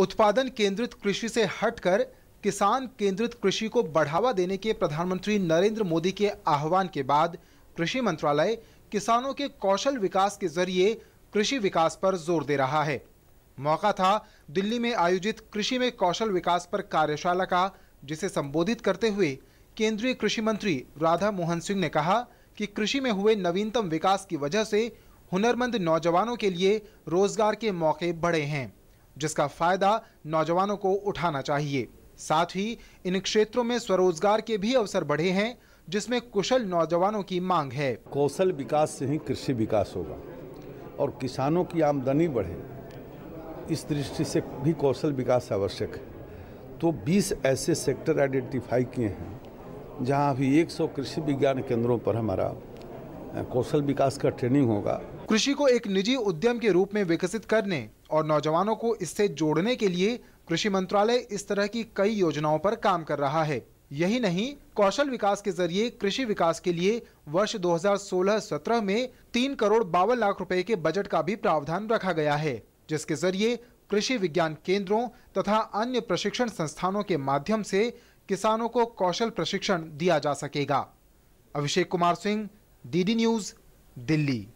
उत्पादन केंद्रित कृषि से हटकर किसान केंद्रित कृषि को बढ़ावा देने के प्रधानमंत्री नरेंद्र मोदी के आह्वान के बाद कृषि मंत्रालय किसानों के कौशल विकास के जरिए कृषि विकास पर जोर दे रहा है मौका था दिल्ली में आयोजित कृषि में कौशल विकास पर कार्यशाला का जिसे संबोधित करते हुए केंद्रीय कृषि मंत्री राधा मोहन सिंह ने कहा कि कृषि में हुए नवीनतम विकास की वजह से हुनरमंद नौजवानों के लिए रोजगार के मौके बढ़े हैं जिसका फायदा नौजवानों को उठाना चाहिए साथ ही इन क्षेत्रों में स्वरोजगार के भी अवसर बढ़े हैं जिसमें कुशल नौजवानों की मांग है कौशल विकास से ही कृषि विकास होगा और किसानों की आमदनी बढ़े इस दृष्टि से भी कौशल विकास आवश्यक है तो 20 ऐसे सेक्टर आइडेंटिफाई किए हैं जहां अभी 100 कृषि विज्ञान केंद्रों पर हमारा कौशल विकास का ट्रेनिंग होगा कृषि को एक निजी उद्यम के रूप में विकसित करने और नौजवानों को इससे जोड़ने के लिए कृषि मंत्रालय इस तरह की कई योजनाओं पर काम कर रहा है यही नहीं कौशल विकास के जरिए कृषि विकास के लिए वर्ष 2016-17 में तीन करोड़ बावन लाख रुपए के बजट का भी प्रावधान रखा गया है जिसके जरिए कृषि विज्ञान केंद्रों तथा अन्य प्रशिक्षण संस्थानों के माध्यम से किसानों को कौशल प्रशिक्षण दिया जा सकेगा Abhishek Kumar Singh D D news Delhi